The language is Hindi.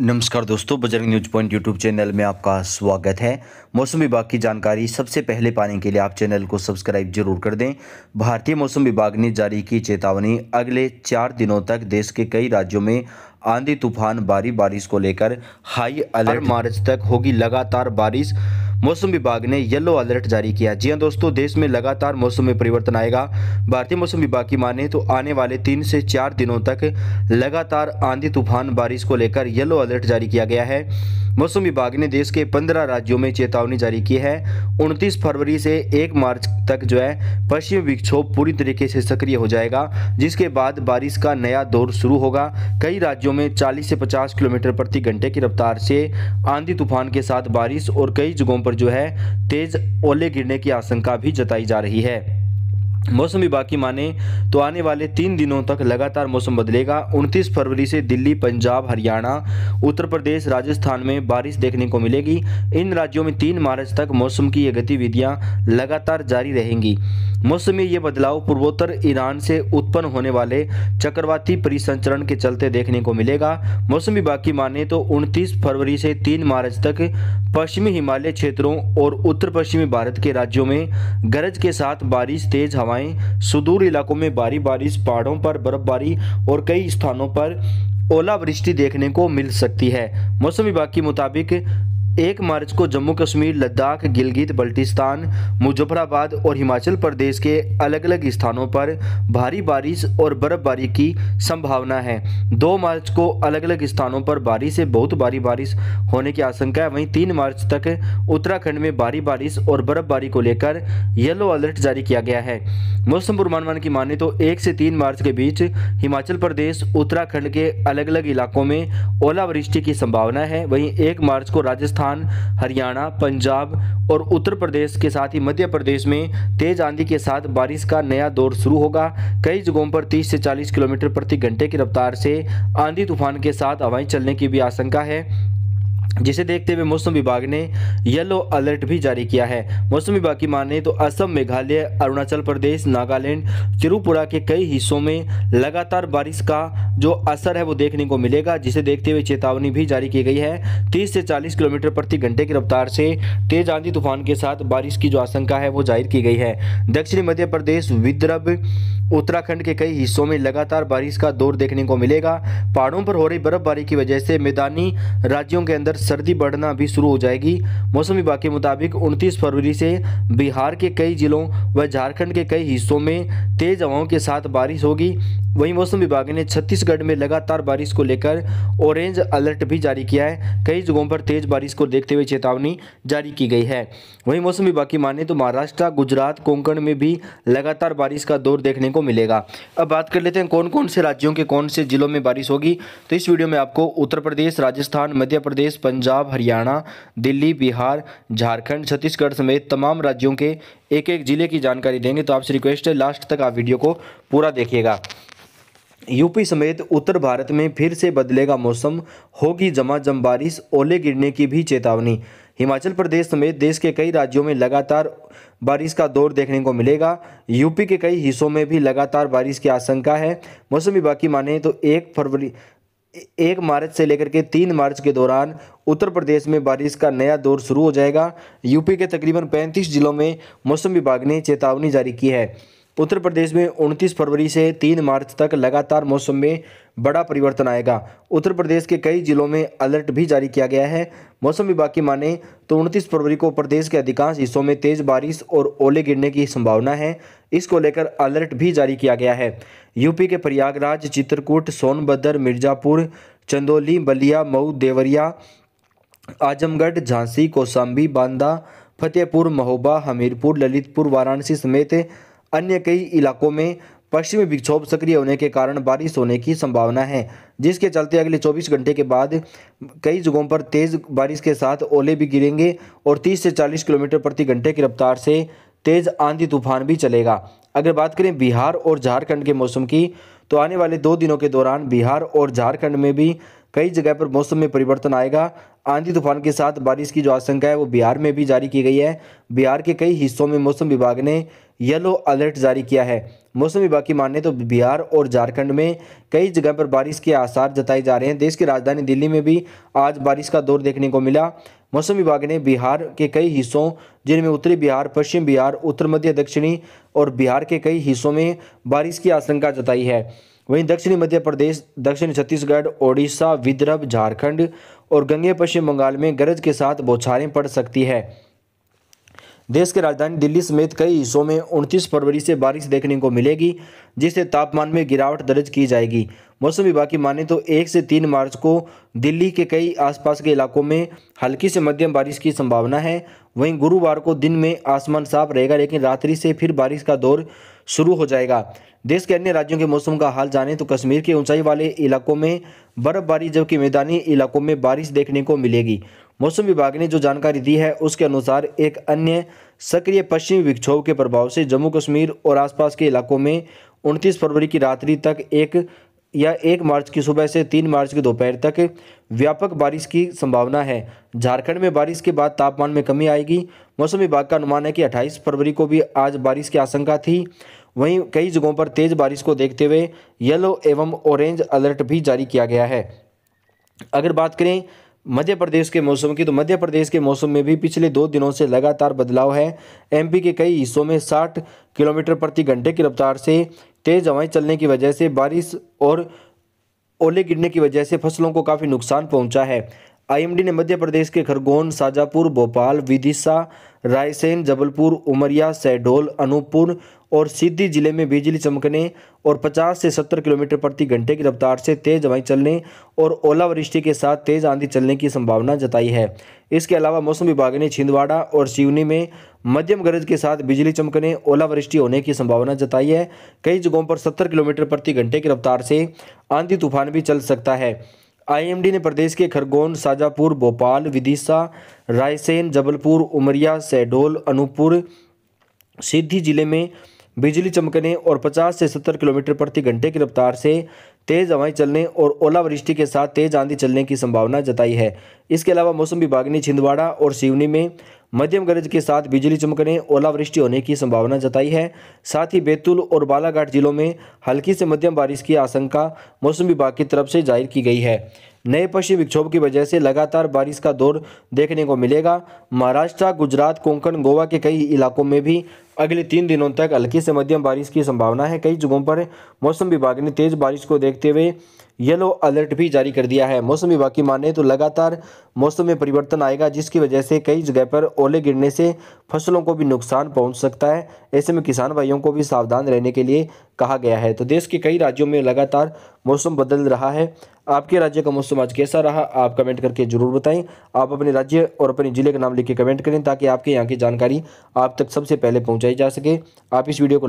नमस्कार दोस्तों Bajrang news point YouTube channel में आपका स्वागत है मौसम विभाग की जानकारी सबसे पहले पाने के लिए आप चैनल को सब्सक्राइब जरूर कर दें भारतीय मौसम विभाग ने जारी की चेतावनी अगले चार दिनों तक देश के कई राज्यों में आंधी तूफान भारी बारिश को लेकर हाई अलर्ट मार्च तक होगी लगातार बारिश मौसम विभाग ने येलो अलर्ट जारी किया जी हाँ दोस्तों देश में लगातार मौसम में परिवर्तन आएगा भारतीय मौसम विभाग की माने तो आने वाले तीन से चार दिनों तक लगातार आंधी तूफान बारिश को लेकर येलो अलर्ट जारी किया गया है मौसम विभाग ने देश के 15 राज्यों में चेतावनी जारी की है 29 फरवरी से 1 मार्च तक जो है पश्चिम विक्षोभ पूरी तरीके से सक्रिय हो जाएगा जिसके बाद बारिश का नया दौर शुरू होगा कई राज्यों में 40 से 50 किलोमीटर प्रति घंटे की रफ्तार से आंधी तूफान के साथ बारिश और कई जगहों पर जो है तेज ओले गिरने की आशंका भी जताई जा रही है मौसम विभाग की माने तो आने वाले तीन दिनों तक लगातार मौसम बदलेगा 29 फरवरी से दिल्ली पंजाब हरियाणा उत्तर प्रदेश राजस्थान में बारिश देखने को मिलेगी इन राज्यों में तीन मार्च तक मौसम की ये गतिविधियां लगातार जारी रहेंगी मौसम में ये बदलाव पूर्वोत्तर ईरान से उत्पन्न होने वाले चक्रवाती परिसंचरण के चलते देखने को मिलेगा मौसम विभाग की माने तो उनतीस फरवरी से तीन मार्च तक पश्चिमी हिमालय क्षेत्रों और उत्तर पश्चिमी भारत के राज्यों में गरज के साथ बारिश तेज हवा हवाएं सुदूर इलाकों में भारी बारिश पहाड़ों पर बर्फबारी और कई स्थानों पर ओलावृष्टि देखने को मिल सकती है मौसम विभाग के मुताबिक एक मार्च को जम्मू कश्मीर लद्दाख गिलगित बल्टिस्तान मुजफ्फराबाद और हिमाचल प्रदेश के अलग अलग स्थानों पर भारी बारिश और बर्फबारी की संभावना है दो मार्च को अलग अलग स्थानों पर बारिश से बहुत भारी बारिश होने की आशंका है वहीं तीन मार्च तक उत्तराखंड में भारी बारिश और बर्फबारी को लेकर येलो अलर्ट जारी किया गया है मौसम पूर्वानुमान की माने तो एक से तीन मार्च के बीच हिमाचल प्रदेश उत्तराखंड के अलग अलग इलाकों में ओलावृष्टि की संभावना है वहीं एक मार्च को राजस्थान राजस्थान हरियाणा पंजाब और उत्तर प्रदेश के साथ ही मध्य प्रदेश में तेज आंधी के साथ बारिश का नया दौर शुरू होगा कई जगहों पर 30 से 40 किलोमीटर प्रति घंटे की रफ्तार से आंधी तूफान के साथ हवाएं चलने की भी आशंका है जिसे देखते हुए मौसम विभाग ने येलो अलर्ट भी जारी किया है मौसम विभाग की माने तो असम मेघालय अरुणाचल प्रदेश नागालैंड त्रिपुरा के कई हिस्सों में लगातार बारिश का जो असर है वो देखने को मिलेगा जिसे देखते हुए चेतावनी भी जारी की गई है 30 से 40 किलोमीटर प्रति घंटे की रफ्तार से तेज आंधी तूफान के साथ बारिश की जो आशंका है वो जाहिर की गई है दक्षिणी मध्य प्रदेश विद्रभ उत्तराखंड के कई हिस्सों में लगातार बारिश का दौर देखने को मिलेगा पहाड़ों पर हो रही बर्फबारी की वजह से मैदानी राज्यों के अंदर सर्दी बढ़ना भी शुरू हो जाएगी मौसम विभाग के मुताबिक 29 फरवरी से बिहार के कई जिलों व झारखंड के कई हिस्सों में तेज हवाओं के साथ बारिश होगी वहीं मौसम विभाग ने छत्तीसगढ़ में लगातार बारिश को लेकर ऑरेंज अलर्ट भी जारी किया है कई जगहों पर तेज बारिश को देखते हुए चेतावनी जारी की गई है वहीं मौसम विभाग की माने तो महाराष्ट्र गुजरात कोंकण में भी लगातार बारिश का दौर देखने को मिलेगा अब बात कर लेते हैं कौन कौन से राज्यों के कौन से जिलों में बारिश होगी तो इस वीडियो में आपको उत्तर प्रदेश राजस्थान मध्य प्रदेश पंजाब पंजाब हरियाणा दिल्ली बिहार झारखंड छत्तीसगढ़ समेत तमाम राज्यों के एक एक ज़िले की जानकारी देंगे तो आपसे रिक्वेस्ट है लास्ट तक आप वीडियो को पूरा देखिएगा यूपी समेत उत्तर भारत में फिर से बदलेगा मौसम होगी जमा जम बारिश ओले गिरने की भी चेतावनी हिमाचल प्रदेश समेत देश के कई राज्यों में लगातार बारिश का दौर देखने को मिलेगा यूपी के कई हिस्सों में भी लगातार बारिश की आशंका है मौसम विभाग की माने तो एक फरवरी एक मार्च से लेकर के तीन मार्च के दौरान उत्तर प्रदेश में बारिश का नया दौर शुरू हो जाएगा यूपी के तकरीबन 35 जिलों में मौसम विभाग ने चेतावनी जारी की है उत्तर प्रदेश में 29 फरवरी से 3 मार्च तक लगातार मौसम में बड़ा परिवर्तन आएगा उत्तर प्रदेश के कई जिलों में अलर्ट भी जारी किया गया है मौसम विभाग की माने तो उनतीस फरवरी को प्रदेश के अधिकांश हिस्सों में तेज बारिश और ओले गिरने की संभावना है इसको लेकर अलर्ट भी जारी किया गया है यूपी के प्रयागराज चित्रकूट सोनभद्र मिर्जापुर चंदौली बलिया मऊ देवरिया आजमगढ़ झांसी कौशाम्बी बांदा फतेहपुर महोबा हमीरपुर ललितपुर वाराणसी समेत अन्य कई इलाकों में पश्चिमी विक्षोभ सक्रिय होने के कारण बारिश होने की संभावना है जिसके चलते अगले 24 घंटे के बाद कई जगहों पर तेज़ बारिश के साथ ओले भी गिरेंगे और 30 से 40 किलोमीटर प्रति घंटे की रफ्तार से तेज़ आंधी तूफान भी चलेगा अगर बात करें बिहार और झारखंड के मौसम की तो आने वाले दो दिनों के दौरान बिहार और झारखंड में भी कई जगह पर मौसम में परिवर्तन आएगा आंधी तूफान के साथ बारिश की जो आशंका है वो बिहार में भी जारी की गई है बिहार के कई हिस्सों में मौसम विभाग ने येलो अलर्ट जारी किया है मौसम विभाग की माने तो बिहार और झारखंड में कई जगह पर बारिश के आसार जताए जा रहे हैं देश की राजधानी दिल्ली में भी आज बारिश का दौर देखने को मिला मौसम विभाग ने बिहार के कई हिस्सों जिनमें उत्तरी बिहार पश्चिम बिहार उत्तर मध्य दक्षिणी और बिहार के कई हिस्सों में बारिश की आशंका जताई है वहीं दक्षिणी मध्य प्रदेश दक्षिण छत्तीसगढ़ ओडिशा विदर्भ झारखंड और गंगे पश्चिम बंगाल में गरज के साथ बौछारें पड़ सकती है देश के राजधानी दिल्ली समेत कई हिस्सों में 29 फरवरी से बारिश देखने को मिलेगी जिससे तापमान में गिरावट दर्ज की जाएगी मौसम विभाग की माने तो एक से तीन मार्च को दिल्ली के कई आसपास के इलाकों में हल्की से मध्यम बारिश की संभावना है वहीं गुरुवार को दिन में आसमान साफ रहेगा लेकिन रात्रि से फिर बारिश का दौर शुरू हो जाएगा देश के अन्य राज्यों के मौसम का हाल जाने तो कश्मीर के ऊंचाई वाले इलाकों में बर्फबारी जबकि मैदानी इलाकों में बारिश देखने को मिलेगी मौसम विभाग ने जो जानकारी दी है उसके अनुसार एक अन्य सक्रिय पश्चिमी विक्षोभ के प्रभाव से जम्मू कश्मीर और आसपास के इलाकों में 29 फरवरी की रात्रि तक एक या एक मार्च की सुबह से तीन मार्च की दोपहर तक व्यापक बारिश की संभावना है झारखंड में बारिश के बाद तापमान में कमी आएगी मौसम विभाग का अनुमान है कि 28 फरवरी को भी आज बारिश की आशंका थी वहीं कई जगहों पर तेज बारिश को देखते हुए येलो एवं ऑरेंज अलर्ट भी जारी किया गया है अगर बात करें मध्य प्रदेश के मौसम की तो मध्य प्रदेश के मौसम में भी पिछले दो दिनों से लगातार बदलाव है एमपी के कई हिस्सों में 60 किलोमीटर प्रति घंटे की रफ्तार से तेज़ हवाएं चलने की वजह से बारिश और ओले गिरने की वजह से फसलों को काफ़ी नुकसान पहुंचा है आईएमडी ने मध्य प्रदेश के खरगोन शाजापुर भोपाल विदिशा रायसेन जबलपुर उमरिया सहडोल अनूपपुर और सीधी जिले में बिजली चमकने और 50 से 70 किलोमीटर प्रति घंटे की रफ्तार से तेज हवाएं चलने और ओलावृष्टि के साथ तेज आंधी चलने की संभावना जताई है इसके अलावा मौसम विभाग ने छिंदवाड़ा और सिवनी में मध्यम गरज के साथ बिजली चमकने ओलावृष्टि होने की संभावना जताई है कई जगहों पर सत्तर किलोमीटर प्रति घंटे की रफ्तार से आंधी तूफान भी चल सकता है आईएमडी ने प्रदेश के खरगोन शाजापुर भोपाल विदिशा रायसेन जबलपुर उमरिया सहडोल अनूपपुर सीधी जिले में बिजली चमकने और 50 से 70 किलोमीटर प्रति घंटे की रफ्तार से तेज़ हवाएं चलने और ओलावृष्टि के साथ तेज़ आंधी चलने की संभावना जताई है इसके अलावा मौसम विभाग ने छिंदवाड़ा और सिवनी में मध्यम गरज के साथ बिजली चमकने ओलावृष्टि होने की संभावना जताई है साथ ही बैतूल और बालाघाट जिलों में हल्की से मध्यम बारिश की आशंका मौसम विभाग की तरफ से जाहिर की गई है नए पश्चिम विक्षोभ की वजह से लगातार बारिश का दौर देखने को मिलेगा महाराष्ट्र गुजरात कोंकण गोवा के कई इलाकों में भी अगले तीन दिनों तक हल्की से मध्यम बारिश की संभावना है कई जगहों पर मौसम विभाग ने तेज बारिश को देखते हुए येलो अलर्ट भी जारी कर दिया है मौसम विभाग की माने तो लगातार मौसम में परिवर्तन आएगा जिसकी वजह से कई जगह पर ओले गिरने से फसलों को भी नुकसान पहुंच सकता है ऐसे में किसान भाइयों को भी सावधान रहने के लिए कहा गया है तो देश के कई राज्यों में लगातार मौसम बदल रहा है आपके राज्य का मौसम आज कैसा रहा आप कमेंट करके जरूर बताएं आप अपने राज्य और अपने ज़िले का नाम लिख के कमेंट करें ताकि आपके यहाँ की जानकारी आप तक सबसे पहले पहुँचाई जा सके आप इस वीडियो को